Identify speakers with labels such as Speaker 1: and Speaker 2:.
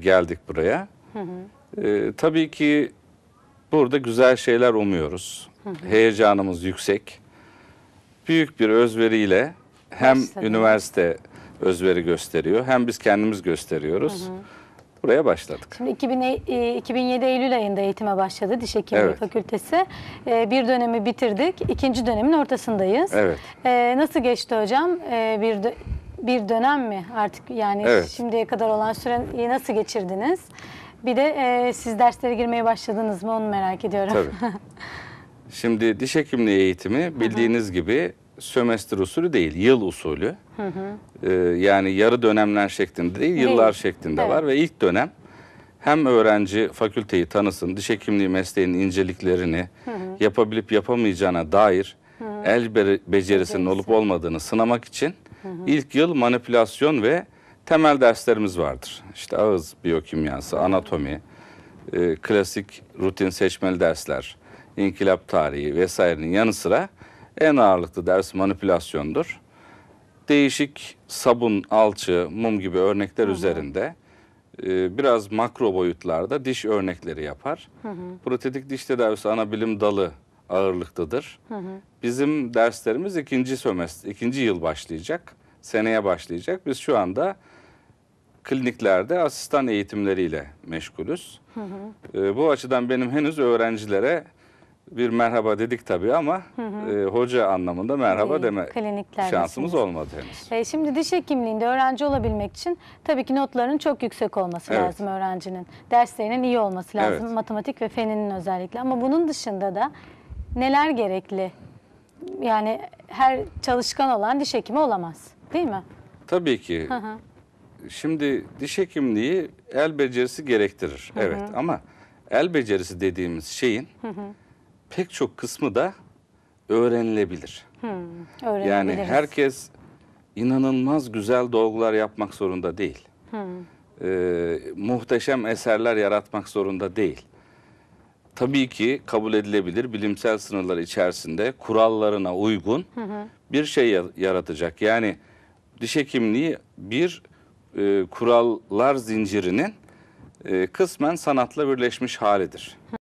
Speaker 1: geldik buraya. Hı hı. E, ee, tabii ki burada güzel şeyler umuyoruz. Hı hı. Heyecanımız yüksek. Büyük bir özveriyle hem Başladım. üniversite özveri gösteriyor hem biz kendimiz gösteriyoruz. Hı hı. Buraya başladık.
Speaker 2: Şimdi 2000, 2007 e, e, Eylül ayında eğitime başladı Diş Hekimliği evet. Fakültesi. E, bir dönemi bitirdik. İkinci dönemin ortasındayız. Evet. nasıl geçti hocam? bir bir dönem mi artık yani evet. şimdiye kadar olan süreyi nasıl geçirdiniz? Bir de e, siz derslere girmeye başladınız mı onu merak ediyorum. Tabii.
Speaker 1: Şimdi diş hekimliği eğitimi bildiğiniz hı hı. gibi sömestr usulü değil, yıl usulü. Ee, yani yarı dönemler şeklinde değil, yıllar değil. şeklinde evet. var ve ilk dönem hem öğrenci fakülteyi tanısın, diş hekimliği mesleğinin inceliklerini, hı hı. yapabilip yapamayacağına dair hı hı. el becerisinin Becerisi. olup olmadığını sınamak için Hı hı. İlk yıl manipülasyon ve temel derslerimiz vardır. İşte ağız biyokimyası, anatomi, e, klasik rutin seçmeli dersler, inkılap tarihi vesairenin yanı sıra en ağırlıklı ders manipülasyondur. Değişik sabun, alçı, mum gibi örnekler hı hı. üzerinde e, biraz makro boyutlarda diş örnekleri yapar. Hı hı. Protetik diş tedavisi ana bilim dalı ağırlıktadır. Hı hı. Bizim derslerimiz ikinci sömest, ikinci yıl başlayacak. Seneye başlayacak. Biz şu anda kliniklerde asistan eğitimleriyle meşgulüz.
Speaker 2: Hı hı.
Speaker 1: E, bu açıdan benim henüz öğrencilere bir merhaba dedik tabii ama hı hı. E, hoca anlamında merhaba Değil, deme şansımız olmadı henüz.
Speaker 2: E, şimdi diş hekimliğinde öğrenci olabilmek için tabii ki notların çok yüksek olması evet. lazım öğrencinin. Derslerinin iyi olması lazım. Evet. Matematik ve feninin özellikle ama bunun dışında da neler gerekli? Yani her çalışkan olan diş hekimi olamaz değil mi?
Speaker 1: Tabii ki. Hı hı. Şimdi diş hekimliği el becerisi gerektirir. Hı hı. Evet ama el becerisi dediğimiz şeyin hı hı. pek çok kısmı da öğrenilebilir.
Speaker 2: Hı, yani
Speaker 1: herkes inanılmaz güzel dolgular yapmak zorunda değil. Hı. Ee, muhteşem eserler yaratmak zorunda değil tabii ki kabul edilebilir bilimsel sınırlar içerisinde kurallarına uygun hı hı. bir şey yaratacak. Yani diş hekimliği bir e, kurallar zincirinin e, kısmen sanatla birleşmiş halidir. Hı.